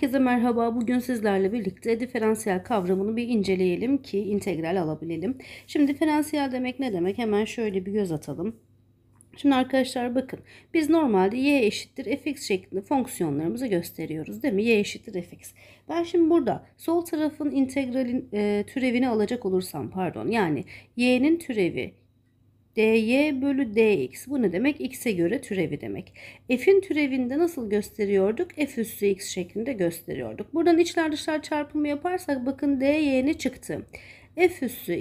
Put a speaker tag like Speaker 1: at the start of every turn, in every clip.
Speaker 1: Herkese merhaba. Bugün sizlerle birlikte diferansiyel kavramını bir inceleyelim ki integral alabilelim. Şimdi diferansiyel demek ne demek? Hemen şöyle bir göz atalım. Şimdi arkadaşlar bakın biz normalde y eşittir fx şeklinde fonksiyonlarımızı gösteriyoruz değil mi? y eşittir fx. Ben şimdi burada sol tarafın integralin e, türevini alacak olursam pardon yani y'nin türevi dy bölü dx bu ne demek? x'e göre türevi demek. f'in türevinde nasıl gösteriyorduk? f üssü x şeklinde gösteriyorduk. Buradan içler dışlar çarpımı yaparsak bakın dy ne çıktı? f üssü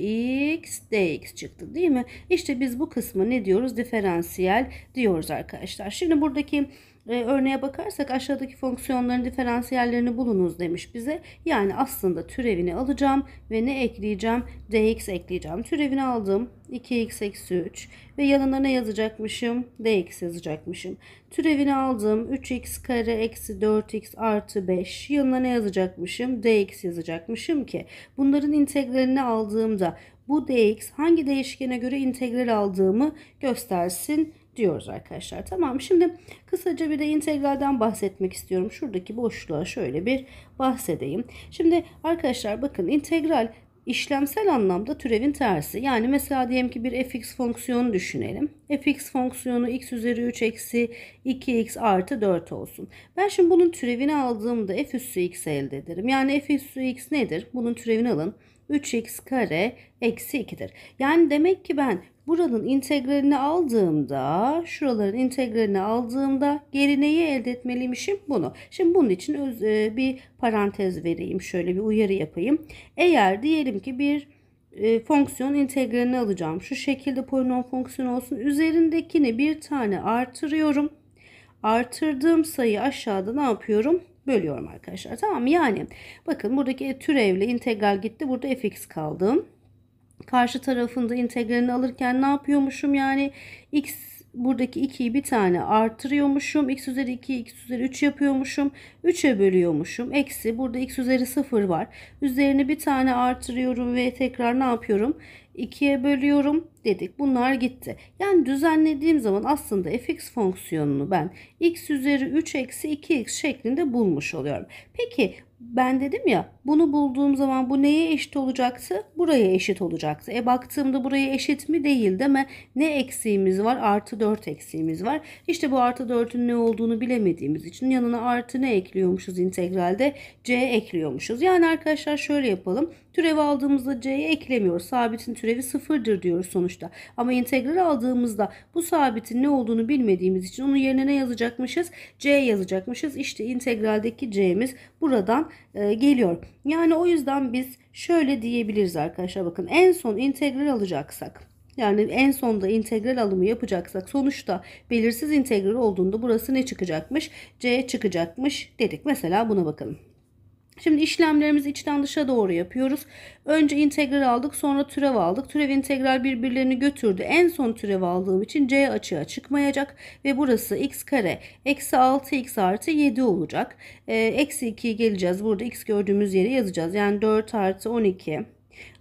Speaker 1: x dx çıktı değil mi? İşte biz bu kısmı ne diyoruz? Diferansiyel diyoruz arkadaşlar. Şimdi buradaki e, örneğe bakarsak aşağıdaki fonksiyonların diferansiyellerini bulunuz demiş bize. Yani aslında türevini alacağım ve ne ekleyeceğim? dx ekleyeceğim. Türevini aldım. 2x eksi 3 ve yanına ne yazacakmışım? dx yazacakmışım. Türevini aldım. 3x kare eksi 4x artı 5. Yanına ne yazacakmışım? dx yazacakmışım ki bunların integralini aldığımda bu dx hangi değişkene göre integral aldığımı göstersin diyoruz arkadaşlar. Tamam şimdi kısaca bir de integralden bahsetmek istiyorum. Şuradaki boşluğa şöyle bir bahsedeyim. Şimdi arkadaşlar bakın integral işlemsel anlamda türevin tersi. Yani mesela diyelim ki bir fx fonksiyonu düşünelim. fx fonksiyonu x üzeri 3 eksi 2x artı 4 olsun. Ben şimdi bunun türevini aldığımda f üssü x elde ederim. Yani f üssü x nedir? Bunun türevini alın. 3x kare eksi 2'dir. Yani demek ki ben buranın integralini aldığımda şuraların integralini aldığımda geri neyi elde etmeliymişim bunu. Şimdi bunun için öz, e, bir parantez vereyim şöyle bir uyarı yapayım. Eğer diyelim ki bir e, fonksiyon integralini alacağım. Şu şekilde polinom fonksiyonu olsun. Üzerindekini bir tane artırıyorum. Artırdığım sayı aşağıda ne yapıyorum? bölüyorum arkadaşlar. Tamam Yani bakın buradaki e, türevle integral gitti. Burada fx kaldı. Karşı tarafında integralini alırken ne yapıyormuşum? Yani x buradaki 2'yi bir tane artırıyormuşum. x üzeri 2, x üzeri 3 yapıyormuşum. 3'e bölüyormuşum. Eksi burada x üzeri 0 var. Üzerine bir tane artırıyorum ve tekrar ne yapıyorum? 2'ye bölüyorum dedik. Bunlar gitti. Yani düzenlediğim zaman aslında fx fonksiyonunu ben x üzeri 3 eksi 2x şeklinde bulmuş oluyorum. Peki ben dedim ya bunu bulduğum zaman bu neye eşit olacaktı? Buraya eşit olacaktı. E baktığımda buraya eşit mi değil değil mi? Ne eksiğimiz var? Artı 4 eksiğimiz var. İşte bu artı 4'ün ne olduğunu bilemediğimiz için yanına artı ne ekliyormuşuz integralde? C ekliyormuşuz. Yani arkadaşlar şöyle yapalım. türev aldığımızda c'ye eklemiyoruz. Sabitin türevi sıfırdır diyoruz sonuçta. Ama integral aldığımızda bu sabitin ne olduğunu bilmediğimiz için onun yerine ne yazacakmışız? C yazacakmışız. İşte integraldeki c'miz buradan e, geliyor. Yani o yüzden biz şöyle diyebiliriz arkadaşlar bakın en son integral alacaksak yani en sonda integral alımı yapacaksak sonuçta belirsiz integral olduğunda burası ne çıkacakmış? C çıkacakmış dedik. Mesela buna bakalım. Şimdi işlemlerimizi içten dışa doğru yapıyoruz. Önce integral aldık sonra türev aldık. Türev integral birbirlerini götürdü. En son türev aldığım için c açığa çıkmayacak. Ve burası x kare eksi 6x artı 7 olacak. Ee, eksi 2 geleceğiz. Burada x gördüğümüz yere yazacağız. Yani 4 artı 12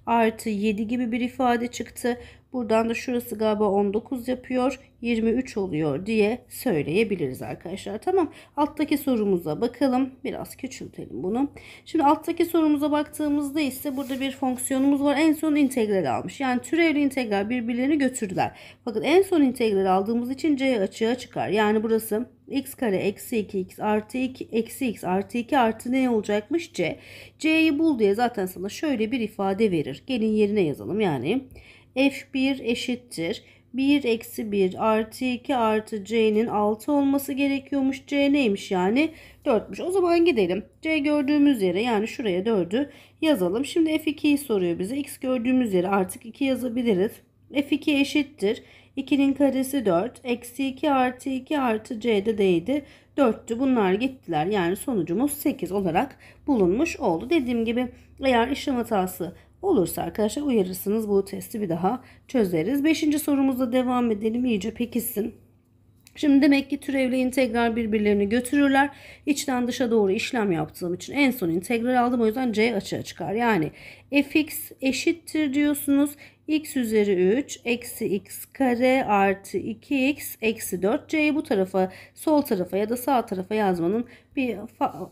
Speaker 1: artı 7 gibi bir ifade çıktı. Buradan da şurası galiba 19 yapıyor. 23 oluyor diye söyleyebiliriz arkadaşlar. Tamam. Alttaki sorumuza bakalım. Biraz küçültelim bunu. Şimdi alttaki sorumuza baktığımızda ise burada bir fonksiyonumuz var. En son integral almış. Yani türevli integral birbirlerini götürdüler. Fakat en son integral aldığımız için c açığa çıkar. Yani burası x kare eksi 2x artı 2 eksi x artı 2 artı ne olacakmış c. c'yi bul diye zaten sana şöyle bir ifade verir eşittir. Gelin yerine yazalım yani. F1 eşittir. 1 eksi 1 artı 2 artı c'nin 6 olması gerekiyormuş. c neymiş yani? 4'müş. O zaman gidelim. c gördüğümüz yere yani şuraya 4'ü yazalım. Şimdi f2'yi soruyor bize. x gördüğümüz yere artık 2 yazabiliriz. f2 eşittir. 2'nin karesi 4. Eksi 2 artı 2 artı c'de değdi. 4'tü. Bunlar gittiler. Yani sonucumuz 8 olarak bulunmuş oldu. Dediğim gibi eğer işlem hatası Olursa arkadaşlar uyarırsınız. Bu testi bir daha çözeriz. Beşinci sorumuzla devam edelim. İyice pekişsin. Şimdi demek ki türevle integral birbirlerini götürürler. İçten dışa doğru işlem yaptığım için en son integral aldım. O yüzden C açığa çıkar. Yani fx eşittir diyorsunuz. x üzeri 3 eksi x kare artı 2x eksi 4 c'yi bu tarafa sol tarafa ya da sağ tarafa yazmanın bir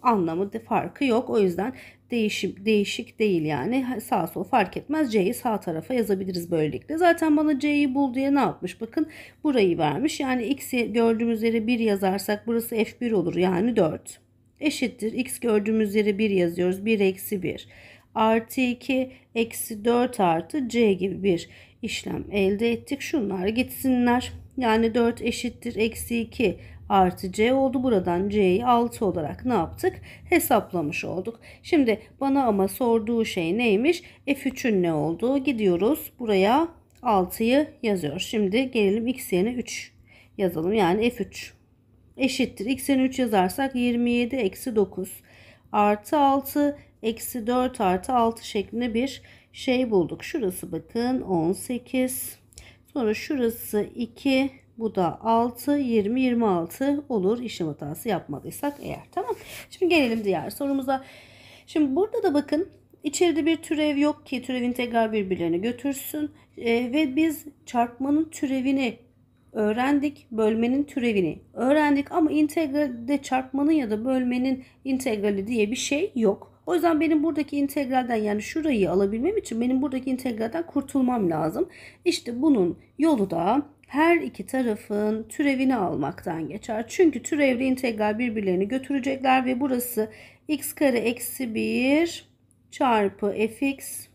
Speaker 1: anlamı farkı yok. O yüzden değişim, değişik değil yani sağ sol fark etmez C'yi sağ tarafa yazabiliriz böylelikle. Zaten bana C'yi bul diye ne yapmış bakın burayı vermiş yani X'i gördüğümüz yere 1 yazarsak burası F1 olur yani 4 eşittir X gördüğümüz yere 1 yazıyoruz 1 eksi 1 artı 2 eksi 4 artı C gibi bir işlem elde ettik şunlar gitsinler yani 4 eşittir eksi 2 artı C oldu. Buradan C'yi 6 olarak ne yaptık? Hesaplamış olduk. Şimdi bana ama sorduğu şey neymiş? F3'ün ne olduğu? Gidiyoruz buraya 6'yı yazıyor. Şimdi gelelim x yerine 3 yazalım. Yani F3 eşittir. X yerine 3 yazarsak 27 eksi 9 artı 6 eksi 4 artı 6 şeklinde bir şey bulduk. Şurası bakın 18. Sonra şurası 2 bu da 6, 20, 26 olur işlem hatası yapmadıysak eğer. Tamam. Şimdi gelelim diğer sorumuza. Şimdi burada da bakın İçeride bir türev yok ki türevin tekrar birbirlerini götürsün e, ve biz çarpmanın türevini öğrendik, bölmenin türevini öğrendik ama integralde çarpmanın ya da bölmenin integrali diye bir şey yok. O yüzden benim buradaki integralden yani şurayı alabilmem için benim buradaki integralden kurtulmam lazım. İşte bunun yolu da her iki tarafın türevini almaktan geçer. Çünkü türevli integral birbirlerini götürecekler ve burası x kare eksi 1 çarpı fx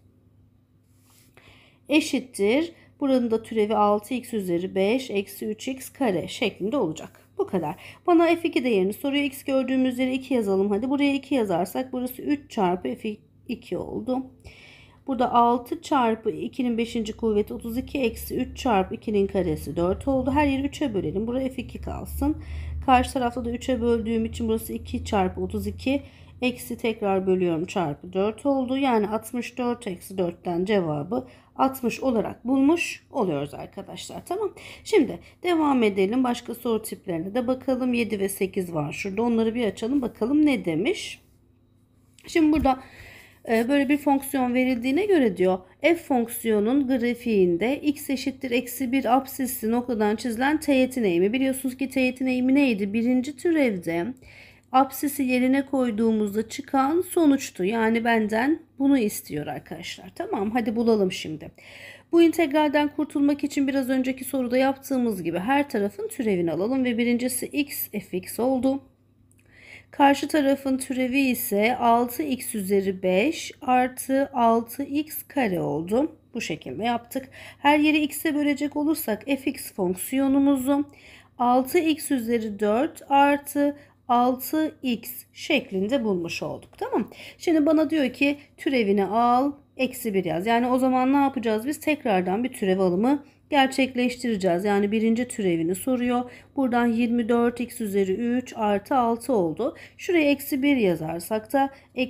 Speaker 1: eşittir. Buranın da türevi 6x üzeri 5 eksi 3x kare şeklinde olacak. Bu kadar. Bana f2 değerini soruyor. x gördüğümüz yere 2 yazalım. Hadi buraya 2 yazarsak burası 3 çarpı f2 oldu. Burada 6 çarpı 2'nin 5. kuvveti 32 eksi 3 çarpı 2'nin karesi 4 oldu. Her yeri 3'e bölelim. Buraya F2 kalsın. Karşı tarafta da 3'e böldüğüm için burası 2 çarpı 32 eksi tekrar bölüyorum çarpı 4 oldu. Yani 64 eksi 4'ten cevabı 60 olarak bulmuş oluyoruz arkadaşlar. Tamam. Şimdi devam edelim. Başka soru tiplerine de bakalım. 7 ve 8 var şurada. Onları bir açalım. Bakalım ne demiş. Şimdi burada e, böyle bir fonksiyon verildiğine göre diyor f fonksiyonun grafiğinde x eşittir eksi 1 absisli noktadan çizilen teğetin eğimi. Biliyorsunuz ki teğetin eğimi neydi? Birinci türevde absisi yerine koyduğumuzda çıkan sonuçtu. Yani benden bunu istiyor arkadaşlar. Tamam hadi bulalım şimdi. Bu integralden kurtulmak için biraz önceki soruda yaptığımız gibi her tarafın türevini alalım ve birincisi x fx oldu. Karşı tarafın türevi ise 6x üzeri 5 artı 6x kare oldu. Bu şekilde yaptık. Her yeri x'e bölecek olursak fx fonksiyonumuzu 6x üzeri 4 artı 6x şeklinde bulmuş olduk. Tamam. Şimdi bana diyor ki türevini al eksi 1 yaz. Yani o zaman ne yapacağız? Biz tekrardan bir türev alımı gerçekleştireceğiz. Yani birinci türevini soruyor. Buradan 24x üzeri 3 artı 6 oldu. Şuraya eksi 1 yazarsak da e,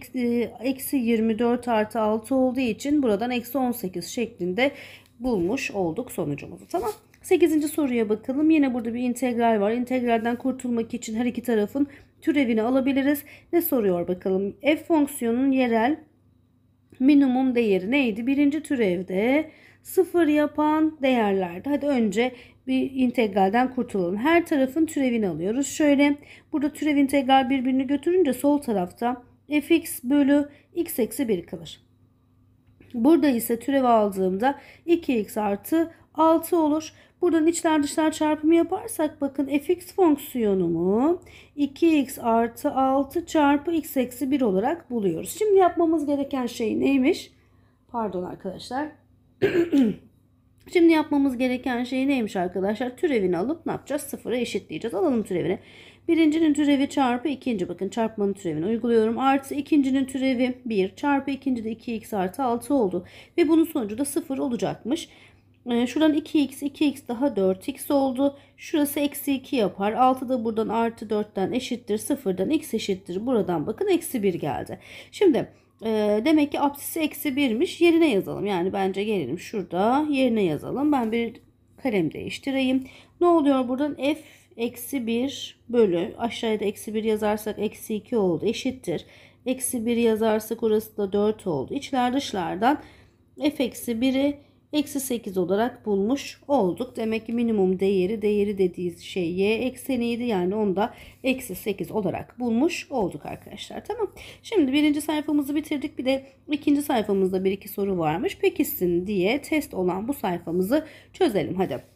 Speaker 1: eksi 24 artı 6 olduğu için buradan eksi 18 şeklinde bulmuş olduk sonucumuzu. Tamam. 8. soruya bakalım. Yine burada bir integral var. İntegralden kurtulmak için her iki tarafın türevini alabiliriz. Ne soruyor bakalım? F fonksiyonunun yerel minimum değeri neydi? Birinci türevde sıfır yapan değerlerde. Hadi önce bir integralden kurtulalım. Her tarafın türevini alıyoruz. Şöyle burada türev integral birbirini götürünce sol tarafta fx bölü x eksi 1 kalır. Burada ise türev aldığımda 2x artı 6 olur. Buradan içler dışlar çarpımı yaparsak bakın fx fonksiyonumu 2x artı 6 çarpı x eksi 1 olarak buluyoruz. Şimdi yapmamız gereken şey neymiş? Pardon arkadaşlar. Şimdi yapmamız gereken şey neymiş arkadaşlar? Türevini alıp ne yapacağız? Sıfıra eşitleyeceğiz. Alalım türevini. Birincinin türevi çarpı ikinci. Bakın çarpmanın türevini uyguluyorum. Artı ikincinin türevi 1 çarpı ikinci de 2x artı 6 oldu. Ve bunun sonucu da 0 olacakmış. Ee, şuradan 2x 2x daha 4x oldu. Şurası eksi 2 yapar. 6 da buradan artı 4'ten eşittir. 0'dan x eşittir. Buradan bakın eksi 1 geldi. Şimdi ee, demek ki apsisi eksi birmiş. Yerine yazalım. Yani bence gelelim şurada yerine yazalım. Ben bir kalem değiştireyim. Ne oluyor buradan? F eksi 1 bölü aşağıda eksi 1 yazarsak eksi 2 oldu eşittir. Eksi 1 yazarsak orası da 4 oldu. İçler dışlardan f eksi 1'i eksi 8 olarak bulmuş olduk. Demek ki minimum değeri değeri dediği şey y ekseniydi. Yani onu da eksi 8 olarak bulmuş olduk arkadaşlar. Tamam. Şimdi birinci sayfamızı bitirdik. Bir de ikinci sayfamızda bir iki soru varmış. Pekişsin diye test olan bu sayfamızı çözelim. Hadi.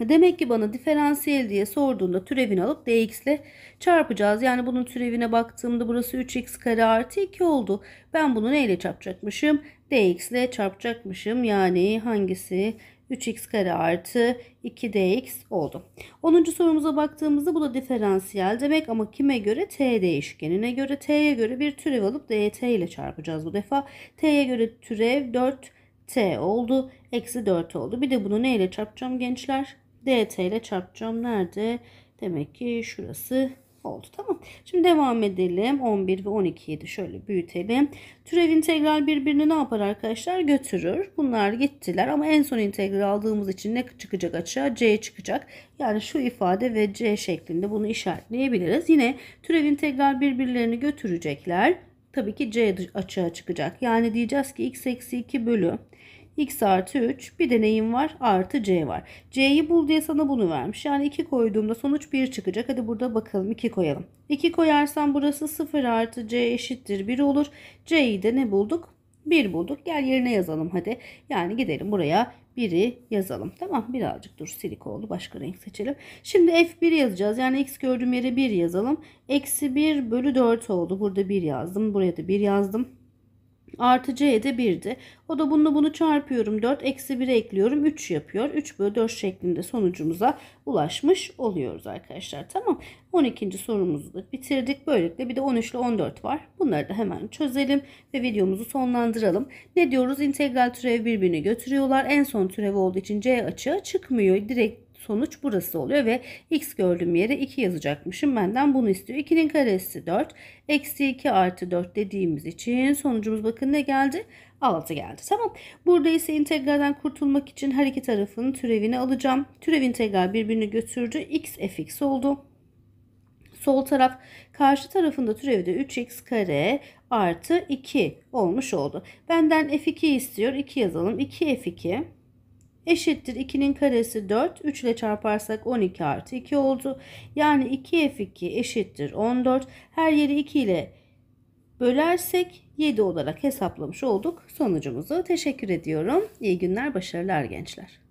Speaker 1: Demek ki bana diferansiyel diye sorduğunda türevini alıp dx ile çarpacağız. Yani bunun türevine baktığımda burası 3x kare artı 2 oldu. Ben bunu neyle çarpacakmışım? dx ile çarpacakmışım. Yani hangisi 3x kare artı 2dx oldu. 10. sorumuza baktığımızda bu da diferansiyel demek ama kime göre? t değişkenine göre. t'ye göre bir türev alıp dt ile çarpacağız bu defa. t'ye göre türev 4 t oldu. Eksi 4 oldu. Bir de bunu neyle çarpacağım gençler? dt ile çarpacağım. Nerede? Demek ki şurası Oldu tamam. Şimdi devam edelim. 11 ve 12'yi de şöyle büyütelim. Türev integral birbirini ne yapar arkadaşlar? Götürür. Bunlar gittiler ama en son integral aldığımız için ne çıkacak açığa? C çıkacak. Yani şu ifade ve C şeklinde bunu işaretleyebiliriz. Yine türev integral birbirlerini götürecekler. Tabii ki C açığa çıkacak. Yani diyeceğiz ki x eksi 2 bölü x artı 3 bir de neyim var artı c var. c'yi bul diye sana bunu vermiş. Yani 2 koyduğumda sonuç 1 çıkacak. Hadi burada bakalım 2 koyalım. 2 koyarsam burası 0 artı c eşittir 1 olur. c'yi de ne bulduk? 1 bulduk. Gel yerine yazalım hadi. Yani gidelim buraya 1'i yazalım. Tamam birazcık dur silik oldu. Başka renk seçelim. Şimdi F1 yazacağız. Yani X gördüğüm yere 1 yazalım. Eksi 1 bölü 4 oldu. Burada 1 yazdım. Buraya da 1 yazdım. Artı c de 1'di. O da bunu bunu çarpıyorum 4 eksi 1'e ekliyorum 3 yapıyor. 3 bölü 4 şeklinde sonucumuza ulaşmış oluyoruz arkadaşlar. Tamam 12. sorumuzu da bitirdik. Böylelikle bir de 13 ile 14 var. Bunları da hemen çözelim ve videomuzu sonlandıralım. Ne diyoruz? İntegral türev birbirini götürüyorlar. En son türev olduğu için c açığa çıkmıyor. Direkt sonuç burası oluyor ve x gördüğüm yere 2 yazacakmışım. Benden bunu istiyor. 2'nin karesi 4. Eksi 2 artı 4 dediğimiz için sonucumuz bakın ne geldi? 6 geldi. Tamam. Burada ise integralden kurtulmak için her iki tarafın türevini alacağım. Türev integral birbirini götürdü. x fx oldu. Sol taraf karşı tarafında türevi de 3x kare artı 2 olmuş oldu. Benden f2 istiyor. 2 yazalım. 2 f2 eşittir 2'nin karesi 4 3 ile çarparsak 12 artı 2 oldu. Yani 2f2 eşittir 14 her yeri 2 ile bölersek 7 olarak hesaplamış olduk sonucumuzu. Teşekkür ediyorum. İyi günler başarılar gençler.